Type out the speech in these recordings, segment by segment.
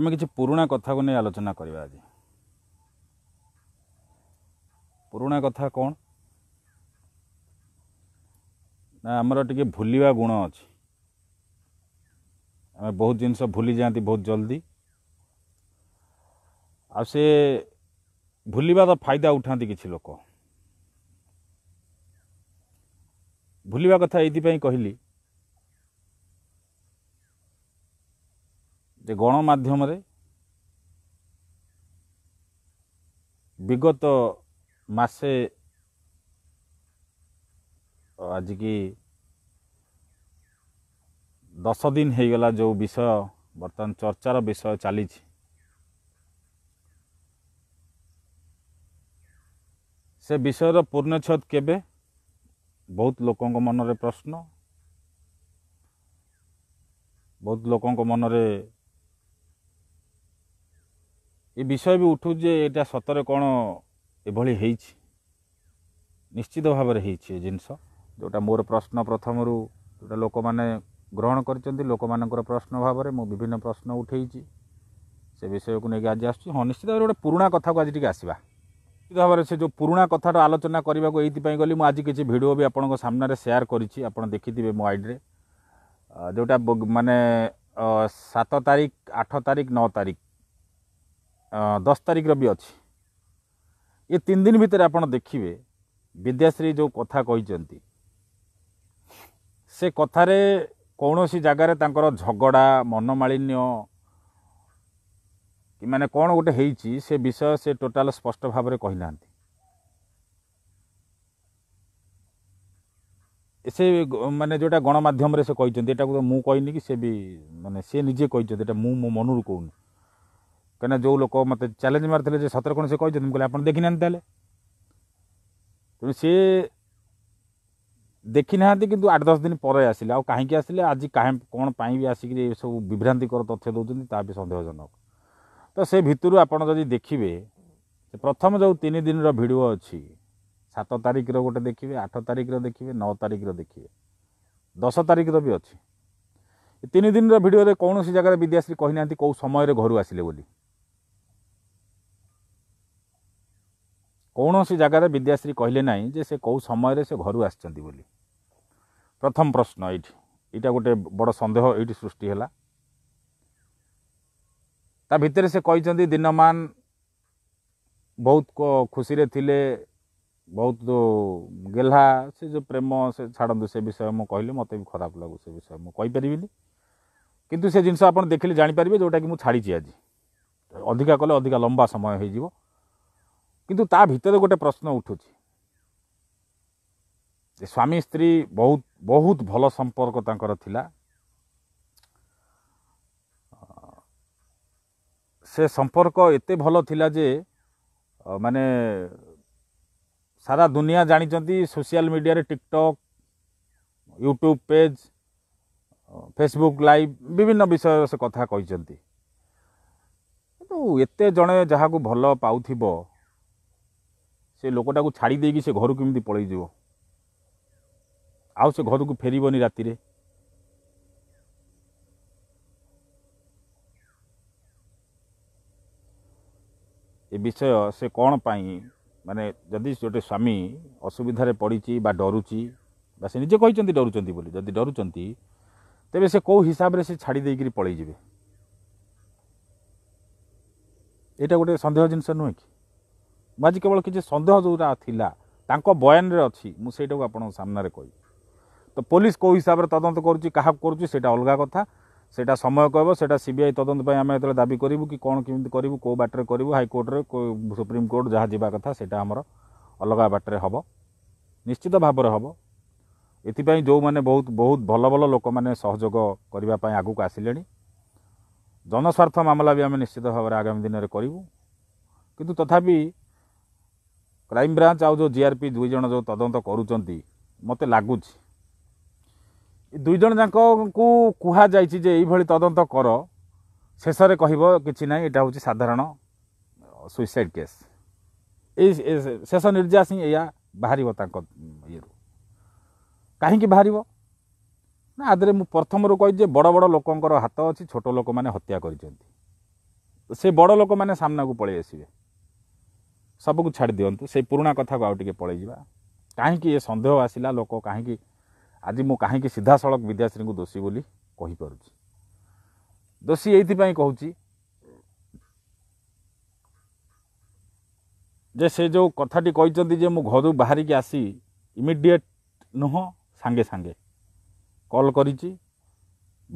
ଆମେ କିଛି ପୁରୁଣା କଥାକୁ ନେଇ ଆଲୋଚନା କରିବା ଆଜି ପୁରୁଣା କଥା କ'ଣ ନା ଆମର ଟିକେ ଭୁଲିବା ଗୁଣ ଅଛି ଆମେ ବହୁତ ଜିନିଷ ଭୁଲି ଯାଆନ୍ତି ବହୁତ ଜଲ୍ଦି ଆଉ ସେ ଭୁଲିବାର ଫାଇଦା ଉଠାନ୍ତି କିଛି ଲୋକ ଭୁଲିବା କଥା ଏଇଥିପାଇଁ କହିଲି ଯେ ଗଣମାଧ୍ୟମରେ ବିଗତ ମାସେ ଆଜିକି ଦଶ ଦିନ ହେଇଗଲା ଯେଉଁ ବିଷୟ ବର୍ତ୍ତମାନ ଚର୍ଚ୍ଚାର ବିଷୟ ଚାଲିଛି ସେ ବିଷୟର ପୂର୍ଣ୍ଣଚ୍ଛେଦ କେବେ ବହୁତ ଲୋକଙ୍କ ମନରେ ପ୍ରଶ୍ନ ବହୁତ ଲୋକଙ୍କ ମନରେ ଏ ବିଷୟ ବି ଉଠୁଛି ଯେ ଏଇଟା ସତରେ କ'ଣ ଏଭଳି ହେଇଛି ନିଶ୍ଚିତ ଭାବରେ ହେଇଛି ଏ ଜିନିଷ ଯେଉଁଟା ମୋର ପ୍ରଶ୍ନ ପ୍ରଥମରୁ ଯେଉଁଟା ଲୋକମାନେ ଗ୍ରହଣ କରିଛନ୍ତି ଲୋକମାନଙ୍କର ପ୍ରଶ୍ନ ଭାବରେ ମୁଁ ବିଭିନ୍ନ ପ୍ରଶ୍ନ ଉଠେଇଛି ସେ ବିଷୟକୁ ନେଇକି ଆଜି ଆସୁଛି ହଁ ନିଶ୍ଚିତ ଭାବରେ ଗୋଟେ ପୁରୁଣା କଥାକୁ ଆଜି ଟିକେ ଆସିବା ନିଶ୍ଚିତ ଭାବରେ ସେ ଯେଉଁ ପୁରୁଣା କଥାଟା ଆଲୋଚନା କରିବାକୁ ଏଇଥିପାଇଁ ଗଲି ମୁଁ ଆଜି କିଛି ଭିଡ଼ିଓ ବି ଆପଣଙ୍କ ସାମ୍ନାରେ ସେୟାର କରିଛି ଆପଣ ଦେଖିଥିବେ ମୋ ଆଇଡ଼ିରେ ଯେଉଁଟା ମାନେ ସାତ ତାରିଖ ଆଠ ତାରିଖ ନଅ ତାରିଖ ଦଶ ତାରିଖର ବି ଅଛି ଏ ତିନି ଦିନ ଭିତରେ ଆପଣ ଦେଖିବେ ବିଦ୍ୟାଶ୍ରୀ ଯେଉଁ କଥା କହିଛନ୍ତି ସେ କଥାରେ କୌଣସି ଜାଗାରେ ତାଙ୍କର ଝଗଡ଼ା ମନମାଳିନ୍ୟ କି ମାନେ କ'ଣ ଗୋଟେ ହେଇଛି ସେ ବିଷୟ ସେ ଟୋଟାଲ ସ୍ପଷ୍ଟ ଭାବରେ କହିନାହାନ୍ତି ସେ ମାନେ ଯେଉଁଟା ଗଣମାଧ୍ୟମରେ ସେ କହିଛନ୍ତି ଏଇଟାକୁ ମୁଁ କହିନି କି ସେ ବି ମାନେ ସେ ନିଜେ କହିଛନ୍ତି ଏଇଟା ମୁଁ ମୋ ମନରୁ କହୁନି અને જો લોકો મતલબ ચેલેન્જ માર્તલે જે 17 કોનસે કહી જો તમે બોલે આપણ દેખી નંતલે તો સે દેખી નહતી કીધું 8 10 દિન પરે આસિલે આ કાહી કે આસિલે આજ કાહે કોણ પાય બી આસિ કે આ સબ વિભ્રાંતિ કર તથ્ય દોત તા બી સંધેયજનક તો સે ভিতર આપણ જો દેખીબે પ્રથમ જો તીની દિનર વિડિયો અછી 7 તારીખર ગોટે દેખીબે 8 તારીખર દેખીબે 9 તારીખર દેખીબે 10 તારીખર બી અછી ઈ તીની દિનર વિડિયો રે કોણસી જગ્યા વિદ્યાશ્રી કહી નંતિ કો સમય રે ઘરો આસિલે બોલી କୌଣସି ଜାଗାରେ ବିଦ୍ୟାଶ୍ରୀ କହିଲେ ନାହିଁ ଯେ ସେ କେଉଁ ସମୟରେ ସେ ଘରୁ ଆସିଛନ୍ତି ବୋଲି ପ୍ରଥମ ପ୍ରଶ୍ନ ଏଇଠି ଏଇଟା ଗୋଟେ ବଡ଼ ସନ୍ଦେହ ଏଇଠି ସୃଷ୍ଟି ହେଲା ତା ଭିତରେ ସେ କହିଛନ୍ତି ଦିନମାନ ବହୁତ ଖୁସିରେ ଥିଲେ ବହୁତ ଗେହ୍ଲା ସେ ଯେଉଁ ପ୍ରେମ ସେ ଛାଡ଼ନ୍ତୁ ସେ ବିଷୟ ମୁଁ କହିଲି ମୋତେ ବି ଖରାପ ଲାଗୁ ସେ ବିଷୟ ମୁଁ କହିପାରିବିନି କିନ୍ତୁ ସେ ଜିନିଷ ଆପଣ ଦେଖିଲେ ଜାଣିପାରିବେ ଯେଉଁଟାକି ମୁଁ ଛାଡ଼ିଛି ଆଜି ଅଧିକା କଲେ ଅଧିକା ଲମ୍ବା ସମୟ ହୋଇଯିବ କିନ୍ତୁ ତା ଭିତରେ ଗୋଟେ ପ୍ରଶ୍ନ ଉଠୁଛି ଯେ ସ୍ୱାମୀ ସ୍ତ୍ରୀ ବହୁତ ବହୁତ ଭଲ ସମ୍ପର୍କ ତାଙ୍କର ଥିଲା ସେ ସମ୍ପର୍କ ଏତେ ଭଲ ଥିଲା ଯେ ମାନେ ସାରା ଦୁନିଆ ଜାଣିଛନ୍ତି ସୋସିଆଲ ମିଡ଼ିଆରେ TikTok YouTube page Facebook live ବିଭିନ୍ନ ବିଷୟ ସେ କଥା କହିଛନ୍ତି କିନ୍ତୁ ଏତେ ଜଣେ ଯାହାକୁ ଭଲ ପାଉଥିବ ସେ ଲୋକଟାକୁ ଛାଡ଼ି ଦେଇକି ସେ ଘରୁ କେମିତି ପଳେଇଯିବ ଆଉ ସେ ଘରକୁ ଫେରିବନି ରାତିରେ ଏ ବିଷୟ ସେ କ'ଣ ପାଇଁ ମାନେ ଯଦି ଗୋଟେ ସ୍ୱାମୀ ଅସୁବିଧାରେ ପଡ଼ିଛି ବା ଡରୁଛି ବା ସେ ନିଜେ କହିଛନ୍ତି ଡରୁଛନ୍ତି ବୋଲି ଯଦି ଡରୁଛନ୍ତି ତେବେ ସେ କେଉଁ ହିସାବରେ ସେ ଛାଡ଼ି ଦେଇକିରି ପଳେଇଯିବେ ଏଇଟା ଗୋଟେ ସନ୍ଦେହ ଜିନିଷ ନୁହେଁ କି ମୁଁ ଆଜି କେବଳ କିଛି ସନ୍ଦେହ ଯେଉଁଟା ଥିଲା ତାଙ୍କ ବୟାନରେ ଅଛି ମୁଁ ସେଇଟାକୁ ଆପଣଙ୍କ ସାମ୍ନାରେ କହିବି ତ ପୋଲିସ କେଉଁ ହିସାବରେ ତଦନ୍ତ କରୁଛି କାହାକୁ କରୁଛି ସେଇଟା ଅଲଗା କଥା ସେଇଟା ସମୟ କହିବ ସେଇଟା ସିବିଆଇ ତଦନ୍ତ ପାଇଁ ଆମେ ଯେତେବେଳେ ଦାବି କରିବୁ କି କ'ଣ କେମିତି କରିବୁ କେଉଁ ବାଟରେ କରିବୁ ହାଇକୋର୍ଟରେ ସୁପ୍ରିମକୋର୍ଟ ଯାହା ଯିବା କଥା ସେଇଟା ଆମର ଅଲଗା ବାଟରେ ହେବ ନିଶ୍ଚିତ ଭାବରେ ହେବ ଏଥିପାଇଁ ଯେଉଁମାନେ ବହୁତ ବହୁତ ଭଲ ଭଲ ଲୋକମାନେ ସହଯୋଗ କରିବା ପାଇଁ ଆଗକୁ ଆସିଲେଣି ଜନସ୍ୱାର୍ଥ ମାମଲା ବି ଆମେ ନିଶ୍ଚିତ ଭାବରେ ଆଗାମୀ ଦିନରେ କରିବୁ କିନ୍ତୁ ତଥାପି क्राइम ब्रांच आज जी आर दुईज जो तदंत कर मत लगुच दुईज जाक को कहुई तदंत कर शेष कह कि ना यहाँ हूँ साधारण सुइसाइड केस शेष निर्यास ही या बाहर ईर कहीं बाहर ना आदि मुझ प्रथम कही बड़ बड़ लोक हाथ अच्छी छोट लोक मैंने हत्या कर बड़ लोक मैंने सामना को पलि आसवे ସବୁକୁ ଛାଡ଼ି ଦିଅନ୍ତୁ ସେଇ ପୁରୁଣା କଥାକୁ ଆଉ ଟିକେ ପଳାଇଯିବା କାହିଁକି ଏ ସନ୍ଦେହ ଆସିଲା ଲୋକ କାହିଁକି ଆଜି ମୁଁ କାହିଁକି ସିଧାସଳଖ ବିଦ୍ୟାଶ୍ରୀଙ୍କୁ ଦୋଷୀ ବୋଲି କହିପାରୁଛି ଦୋଷୀ ଏଇଥିପାଇଁ କହୁଛି ଯେ ସେ ଯେଉଁ କଥାଟି କହିଛନ୍ତି ଯେ ମୁଁ ଘରୁ ବାହାରିକି ଆସି ଇମିଡ଼ିଏଟ୍ ନୁହଁ ସାଙ୍ଗେ ସାଙ୍ଗେ କଲ୍ କରିଛି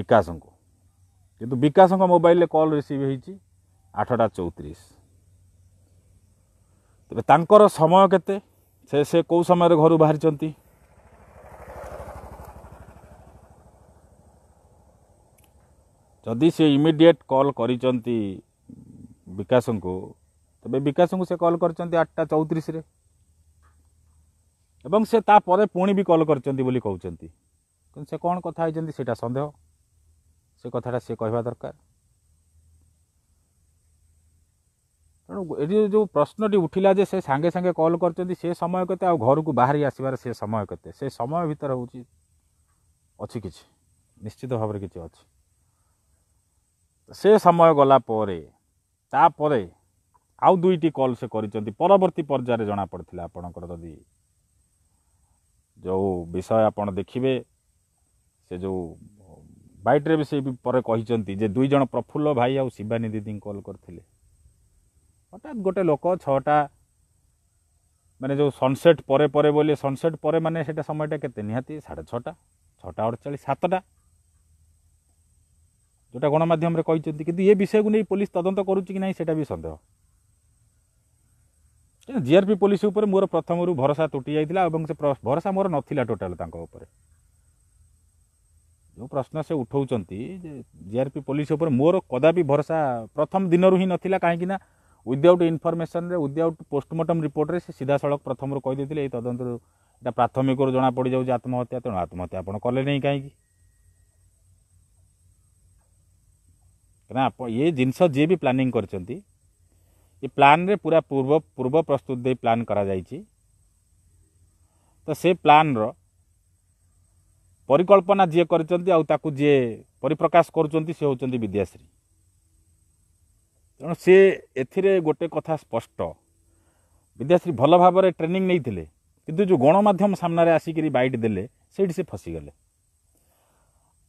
ବିକାଶଙ୍କୁ କିନ୍ତୁ ବିକାଶଙ୍କ ମୋବାଇଲରେ କଲ୍ ରିସିଭ୍ ହେଇଛି ଆଠଟା ଚଉତିରିଶ ତେବେ ତାଙ୍କର ସମୟ କେତେ ସେ ସେ କେଉଁ ସମୟରେ ଘରୁ ବାହାରିଛନ୍ତି ଯଦି ସେ ଇମିଡ଼ିଏଟ୍ କଲ୍ କରିଛନ୍ତି ବିକାଶଙ୍କୁ ତେବେ ବିକାଶଙ୍କୁ ସେ କଲ୍ କରିଛନ୍ତି ଆଠଟା ଚଉତିରିଶରେ ଏବଂ ସେ ତାପରେ ପୁଣି ବି କଲ୍ କରିଛନ୍ତି ବୋଲି କହୁଛନ୍ତି କିନ୍ତୁ ସେ କ'ଣ କଥା ହେଇଛନ୍ତି ସେଇଟା ସନ୍ଦେହ ସେ କଥାଟା ସେ କହିବା ଦରକାର ତେଣୁ ଏଠି ଯେଉଁ ପ୍ରଶ୍ନଟି ଉଠିଲା ଯେ ସେ ସାଙ୍ଗେ ସାଙ୍ଗେ କଲ୍ କରିଛନ୍ତି ସେ ସମୟ କେତେ ଆଉ ଘରକୁ ବାହାରି ଆସିବାର ସେ ସମୟ କେତେ ସେ ସମୟ ଭିତରେ ହେଉଛି ଅଛି କିଛି ନିଶ୍ଚିତ ଭାବରେ କିଛି ଅଛି ସେ ସମୟ ଗଲା ପରେ ତାପରେ ଆଉ ଦୁଇଟି କଲ୍ ସେ କରିଛନ୍ତି ପରବର୍ତ୍ତୀ ପର୍ଯ୍ୟାୟରେ ଜଣାପଡ଼ିଥିଲା ଆପଣଙ୍କର ଯଦି ଯେଉଁ ବିଷୟ ଆପଣ ଦେଖିବେ ସେ ଯେଉଁ ବାଇଟ୍ରେ ବି ସେ ପରେ କହିଛନ୍ତି ଯେ ଦୁଇ ଜଣ ପ୍ରଫୁଲ୍ଲ ଭାଇ ଆଉ ଶିବାନୀ ଦିଦିଙ୍କୁ କଲ୍ କରିଥିଲେ হঠাৎ ଗୋଟେ ଲୋକ ଛଅଟା ମାନେ ଯେଉଁ ସନସେଟ୍ ପରେ ପରେ ବୋଲି ସନସେଟ୍ ପରେ ମାନେ ସେଇଟା ସମୟଟା କେତେ ନିହାତି ସାଢ଼େ ଛଅଟା ଛଅଟା ଅଡ଼ଚାଳିଶ ସାତଟା ଯେଉଁଟା ଗଣମାଧ୍ୟମରେ କହିଛନ୍ତି କିନ୍ତୁ ଏ ବିଷୟକୁ ନେଇ ପୋଲିସ ତଦନ୍ତ କରୁଛି କି ନାହିଁ ସେଇଟା ବି ସନ୍ଦେହ ଜିଆର୍ପି ପୋଲିସ ଉପରେ ମୋର ପ୍ରଥମରୁ ଭରସା ତୁଟି ଯାଇଥିଲା ଏବଂ ସେ ଭରସା ମୋର ନଥିଲା ଟୋଟାଲ ତାଙ୍କ ଉପରେ ଯେଉଁ ପ୍ରଶ୍ନ ସେ ଉଠାଉଛନ୍ତି ଯେ ଜିଆର୍ପି ପୋଲିସ ଉପରେ ମୋର କଦାପି ଭରସା ପ୍ରଥମ ଦିନରୁ ହିଁ ନଥିଲା କାହିଁକିନା ୱିଦିଆଉଟ୍ ଇନଫର୍ମେସନ୍ରେ ୱିଦିଆଉଟ୍ ପୋଷ୍ଟମର୍ଟମ୍ ରିପୋର୍ଟରେ ସେ ସିଧାସଳଖ ପ୍ରଥମରୁ କହିଦେଇଥିଲେ ଏଇ ତଦନ୍ତରୁ ଏଇଟା ପ୍ରାଥମିକରୁ ଜଣାପଡ଼ିଯାଉଛି ଆତ୍ମହତ୍ୟା ତେଣୁ ଆତ୍ମହତ୍ୟା ଆପଣ କଲେ ନାହିଁ କାହିଁକି କାହିଁକିନା ଏ ଜିନିଷ ଯିଏ ବି ପ୍ଲାନିଂ କରିଛନ୍ତି ଏ ପ୍ଲାନ୍ରେ ପୁରା ପୂର୍ବ ପୂର୍ବ ପ୍ରସ୍ତୁତ ଦେଇ ପ୍ଲାନ୍ କରାଯାଇଛି ତ ସେ ପ୍ଲାନ୍ର ପରିକଳ୍ପନା ଯିଏ କରିଛନ୍ତି ଆଉ ତାକୁ ଯିଏ ପରିପ୍ରକାଶ କରୁଛନ୍ତି ସେ ହେଉଛନ୍ତି ବିଦ୍ୟାଶ୍ରୀ ତେଣୁ ସେ ଏଥିରେ ଗୋଟେ କଥା ସ୍ପଷ୍ଟ ବିଦ୍ୟାଶ୍ରୀ ଭଲ ଭାବରେ ଟ୍ରେନିଂ ନେଇଥିଲେ କିନ୍ତୁ ଯେଉଁ ଗଣମାଧ୍ୟମ ସାମ୍ନାରେ ଆସିକିରି ବାଇଟ୍ ଦେଲେ ସେଇଠି ସେ ଫସିଗଲେ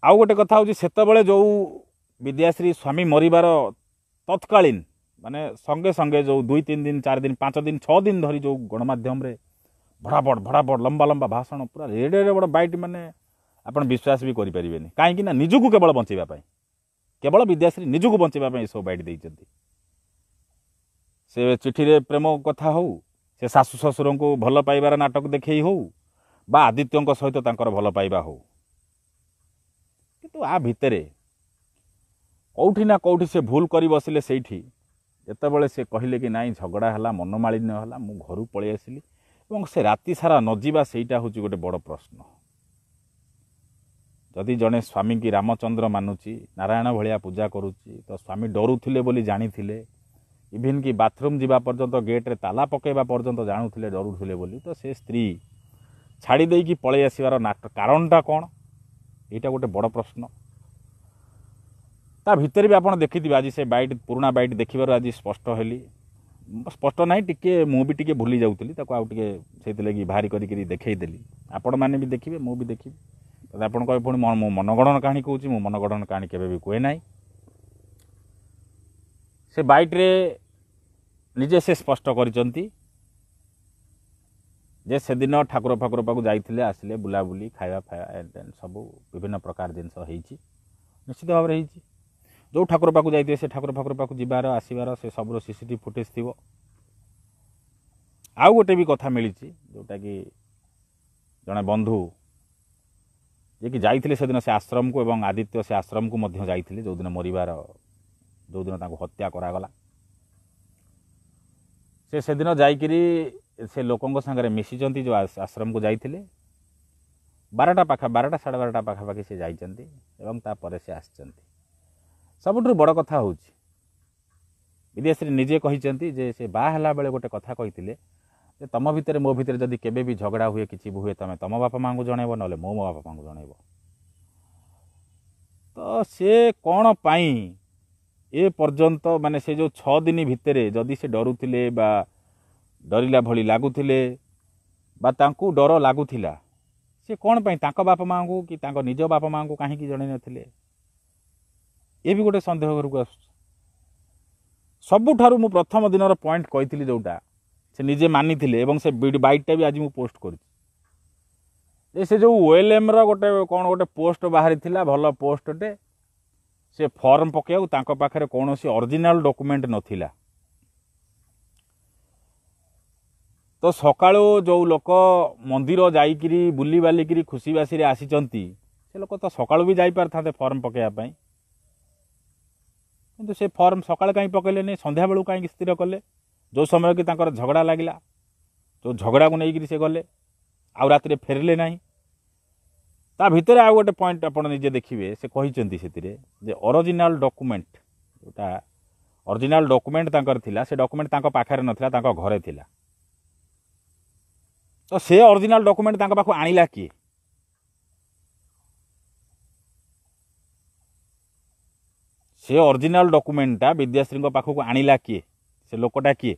ଆଉ ଗୋଟେ କଥା ହେଉଛି ସେତେବେଳେ ଯେଉଁ ବିଦ୍ୟାଶ୍ରୀ ସ୍ୱାମୀ ମରିବାର ତତ୍କାଳୀନ ମାନେ ସଙ୍ଗେ ସଙ୍ଗେ ଯେଉଁ ଦୁଇ ତିନି ଦିନ ଚାରି ଦିନ ପାଞ୍ଚ ଦିନ ଛଅ ଦିନ ଧରି ଯେଉଁ ଗଣମାଧ୍ୟମରେ ଭଡ଼ାବଡ଼ ଭଡ଼ାବଡ଼ ଲମ୍ବା ଲମ୍ବା ଭାଷଣ ପୁରା ରେଡ଼ିଓରେ ବଡ଼ ବାଇଟ୍ ମାନେ ଆପଣ ବିଶ୍ୱାସ ବି କରିପାରିବେନି କାହିଁକିନା ନିଜକୁ କେବଳ ବଞ୍ଚାଇବା ପାଇଁ କେବଳ ବିଦ୍ୟାଶ୍ରୀ ନିଜକୁ ବଞ୍ଚାଇବା ପାଇଁ ଏସବୁ ବାଇଡ଼ି ଦେଇଛନ୍ତି ସେ ଚିଠିରେ ପ୍ରେମ କଥା ହଉ ସେ ଶାଶୁ ଶ୍ୱଶୁରଙ୍କୁ ଭଲ ପାଇବାର ନାଟକ ଦେଖେଇ ହଉ ବା ଆଦିତ୍ୟଙ୍କ ସହିତ ତାଙ୍କର ଭଲ ପାଇବା ହଉ କିନ୍ତୁ ଆ ଭିତରେ କେଉଁଠି ନା କେଉଁଠି ସେ ଭୁଲ କରି ବସିଲେ ସେଇଠି ଯେତେବେଳେ ସେ କହିଲେ କି ନାଇଁ ଝଗଡ଼ା ହେଲା ମନମାଳିନ୍ୟ ହେଲା ମୁଁ ଘରୁ ପଳାଇ ଆସିଲି ଏବଂ ସେ ରାତି ସାରା ନଯିବା ସେଇଟା ହେଉଛି ଗୋଟେ ବଡ଼ ପ୍ରଶ୍ନ ଯଦି ଜଣେ ସ୍ୱାମୀକି ରାମଚନ୍ଦ୍ର ମାନୁଛି ନାରାୟଣ ଭଳିଆ ପୂଜା କରୁଛି ତ ସ୍ୱାମୀ ଡରୁଥିଲେ ବୋଲି ଜାଣିଥିଲେ ଇଭିନ୍ କି ବାଥରୁମ୍ ଯିବା ପର୍ଯ୍ୟନ୍ତ ଗେଟ୍ରେ ତାଲା ପକାଇବା ପର୍ଯ୍ୟନ୍ତ ଜାଣୁଥିଲେ ଡରୁଥିଲେ ବୋଲି ତ ସେ ସ୍ତ୍ରୀ ଛାଡ଼ି ଦେଇକି ପଳେଇ ଆସିବାର କାରଣଟା କ'ଣ ଏଇଟା ଗୋଟେ ବଡ଼ ପ୍ରଶ୍ନ ତା ଭିତରେ ବି ଆପଣ ଦେଖିଥିବେ ଆଜି ସେ ବାଇଟ୍ ପୁରୁଣା ବାଇଟ୍ ଦେଖିବାରୁ ଆଜି ସ୍ପଷ୍ଟ ହେଲି ସ୍ପଷ୍ଟ ନାହିଁ ଟିକେ ମୁଁ ବି ଟିକେ ଭୁଲି ଯାଉଥିଲି ତାକୁ ଆଉ ଟିକେ ସେଇଥିଲାଗି ବାହାରି କରିକିରି ଦେଖେଇଦେଲି ଆପଣମାନେ ବି ଦେଖିବେ ମୁଁ ବି ଦେଖିବି ତାହେଲେ ଆପଣ କହିବେ ପୁଣି ମୁଁ ମନଗଣନ କାହାଣୀ କହୁଛି ମୁଁ ମନଗଣନ କାହାଣୀ କେବେ ବି କୁହେ ନାହିଁ ସେ ବାଇଟ୍ରେ ନିଜେ ସେ ସ୍ପଷ୍ଟ କରିଛନ୍ତି ଯେ ସେଦିନ ଠାକୁର ଫାକୁର ପାଖକୁ ଯାଇଥିଲେ ଆସିଲେ ବୁଲାବୁଲି ଖାଇବା ଫାଇବା ସବୁ ବିଭିନ୍ନ ପ୍ରକାର ଜିନିଷ ହେଇଛି ନିଶ୍ଚିତ ଭାବରେ ହେଇଛି ଯେଉଁ ଠାକୁର ପାଖକୁ ଯାଇଥିବେ ସେ ଠାକୁର ଫାକୁର ପାଖକୁ ଯିବାର ଆସିବାର ସେ ସବୁର ସି ସି ଟିଭି ଫୁଟେଜ୍ ଥିବ ଆଉ ଗୋଟେ ବି କଥା ମିଳିଛି ଯେଉଁଟାକି ଜଣେ ବନ୍ଧୁ ଯିଏକି ଯାଇଥିଲେ ସେଦିନ ସେ ଆଶ୍ରମକୁ ଏବଂ ଆଦିତ୍ୟ ସେ ଆଶ୍ରମକୁ ମଧ୍ୟ ଯାଇଥିଲେ ଯେଉଁଦିନ ମରିବାର ଯେଉଁଦିନ ତାଙ୍କୁ ହତ୍ୟା କରାଗଲା ସେ ସେଦିନ ଯାଇକିରି ସେ ଲୋକଙ୍କ ସାଙ୍ଗରେ ମିଶିଛନ୍ତି ଯେଉଁ ଆଶ୍ରମକୁ ଯାଇଥିଲେ ବାରଟା ପାଖା ବାରଟା ସାଢ଼େ ବାରଟା ପାଖାପାଖି ସେ ଯାଇଛନ୍ତି ଏବଂ ତାପରେ ସେ ଆସିଛନ୍ତି ସବୁଠୁ ବଡ଼ କଥା ହେଉଛି ବିଦେଶରେ ନିଜେ କହିଛନ୍ତି ଯେ ସେ ବାହା ହେଲାବେଳେ ଗୋଟେ କଥା କହିଥିଲେ ଯେ ତୁମ ଭିତରେ ମୋ ଭିତରେ ଯଦି କେବେ ବି ଝଗଡ଼ା ହୁଏ କିଛି ହୁଏ ତୁମେ ତମ ବାପା ମାଆଙ୍କୁ ଜଣାଇବ ନହେଲେ ମୋ ମୋ ବାପା ମାଆଙ୍କୁ ଜଣାଇବ ତ ସେ କ'ଣ ପାଇଁ ଏ ପର୍ଯ୍ୟନ୍ତ ମାନେ ସେ ଯେଉଁ ଛଅ ଦିନ ଭିତରେ ଯଦି ସେ ଡରୁଥିଲେ ବା ଡରିଲା ଭଳି ଲାଗୁଥିଲେ ବା ତାଙ୍କୁ ଡର ଲାଗୁଥିଲା ସେ କ'ଣ ପାଇଁ ତାଙ୍କ ବାପା ମାଆଙ୍କୁ କି ତାଙ୍କ ନିଜ ବାପା ମାଆଙ୍କୁ କାହିଁକି ଜଣାଇ ନଥିଲେ ଏ ବି ଗୋଟେ ସନ୍ଦେହ ଘରକୁ ଆସୁଛି ସବୁଠାରୁ ମୁଁ ପ୍ରଥମ ଦିନର ପଏଣ୍ଟ କହିଥିଲି ଯେଉଁଟା ସେ ନିଜେ ମାନିଥିଲେ ଏବଂ ସେ ବାଇକ୍ଟା ବି ଆଜି ମୁଁ ପୋଷ୍ଟ କରିଛି ଯେ ସେ ଯେଉଁ ୱେଲ୍ ଏମ୍ର ଗୋଟେ କ'ଣ ଗୋଟେ ପୋଷ୍ଟ ବାହାରିଥିଲା ଭଲ ପୋଷ୍ଟଟେ ସେ ଫର୍ମ ପକାଇବାକୁ ତାଙ୍କ ପାଖରେ କୌଣସି ଅରିଜିନାଲ୍ ଡକୁମେଣ୍ଟ ନଥିଲା ତ ସକାଳୁ ଯେଉଁ ଲୋକ ମନ୍ଦିର ଯାଇକିରି ବୁଲି ବାଲିକିରି ଖୁସିବାସିରେ ଆସିଛନ୍ତି ସେ ଲୋକ ତ ସକାଳୁ ବି ଯାଇପାରିଥାନ୍ତେ ଫର୍ମ ପକାଇବା ପାଇଁ କିନ୍ତୁ ସେ ଫର୍ମ ସକାଳେ କାହିଁ ପକାଇଲେନି ସନ୍ଧ୍ୟାବେଳକୁ କାହିଁକି ସ୍ଥିର କଲେ ଯେଉଁ ସମୟ କି ତାଙ୍କର ଝଗଡ଼ା ଲାଗିଲା ଯେଉଁ ଝଗଡ଼ାକୁ ନେଇକିରି ସେ ଗଲେ ଆଉ ରାତିରେ ଫେରିଲେ ନାହିଁ ତା ଭିତରେ ଆଉ ଗୋଟେ ପଏଣ୍ଟ ଆପଣ ନିଜେ ଦେଖିବେ ସେ କହିଛନ୍ତି ସେଥିରେ ଯେ ଅରିଜିନାଲ ଡକ୍ୟୁମେଣ୍ଟ ଯେଉଁଟା ଅରିଜିନାଲ ଡକ୍ୟୁମେଣ୍ଟ ତାଙ୍କର ଥିଲା ସେ ଡକ୍ୟୁମେଣ୍ଟ ତାଙ୍କ ପାଖରେ ନଥିଲା ତାଙ୍କ ଘରେ ଥିଲା ତ ସେ ଅରିଜିନାଲ ଡକ୍ୟୁମେଣ୍ଟ ତାଙ୍କ ପାଖକୁ ଆଣିଲା କିଏ ସେ ଅରିଜିନାଲ ଡକ୍ୟୁମେଣ୍ଟଟା ବିଦ୍ୟାଶ୍ରୀଙ୍କ ପାଖକୁ ଆଣିଲା କିଏ সে লোকটা কিଏ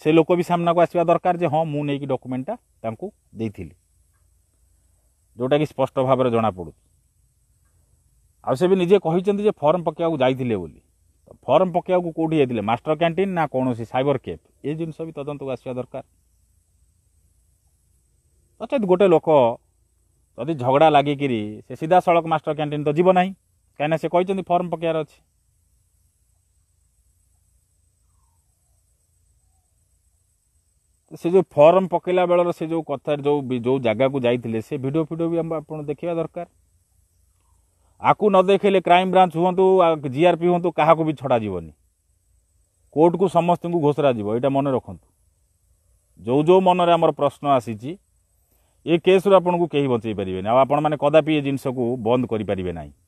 সে লোক বি সামনাকু আসবা দরকার যে হ্যাঁ মু নেই ডকুমেন্টটা তাঁকু দেইଥିଲି যেটা কি স্পষ্ট ভাবে জনা পড়ুছি ଆଉ ସେ ବି ନିଜେ କହିଛନ୍ତି ଯେ ଫର୍ମ ପକାଇବାକୁ ଯାଇଥିଲେ ବୋଲି ଫର୍ମ ପକାଇବାକୁ କେଉଁଠି ଯାଇଥିଲେ ମାଷ୍ଟର କ୍ୟାଣ୍ଟିନ୍ ନା କୌଣସି ସାଇବର କେଫ୍ ଏ ଜିନିଷ ବି ତଦନ୍ତକୁ ଆସିବା ଦରକାର ନଚେତ୍ ଗୋଟେ ଲୋକ ଯଦି ଝଗଡ଼ା ଲାଗିକିରି ସେ ସିଧାସଳଖ ମାଷ୍ଟର କ୍ୟାଣ୍ଟିନ୍ ତ ଯିବ ନାହିଁ କାହିଁକିନା ସେ କହିଛନ୍ତି ଫର୍ମ ପକାଇବାର ଅଛି ସେ ଯେଉଁ ଫର୍ମ ପକେଇଲା ବେଳର ସେ ଯେଉଁ କଥାରେ ଯେଉଁ ଯେଉଁ ଜାଗାକୁ ଯାଇଥିଲେ ସେ ଭିଡ଼ିଓ ଫିଡ଼ିଓ ବି ଆମ ଆପଣ ଦେଖିବା ଦରକାର ଆକୁ ନ ଦେଖେଇଲେ କ୍ରାଇମବ୍ରାଞ୍ଚ ହୁଅନ୍ତୁ ଜି ଆର୍ ପି ହୁଅନ୍ତୁ କାହାକୁ ବି ଛଡ଼ାଯିବନି କୋର୍ଟକୁ ସମସ୍ତଙ୍କୁ ଘୋଷରା ଯିବ ଏଇଟା ମନେ ରଖନ୍ତୁ ଯେଉଁ ଯେଉଁ ମନରେ ଆମର ପ୍ରଶ୍ନ ଆସିଛି ଏ କେସ୍ରୁ ଆପଣଙ୍କୁ କେହି ବଞ୍ଚେଇ ପାରିବେନି ଆଉ ଆପଣମାନେ କଦାପି ଏ ଜିନିଷକୁ ବନ୍ଦ କରିପାରିବେ ନାହିଁ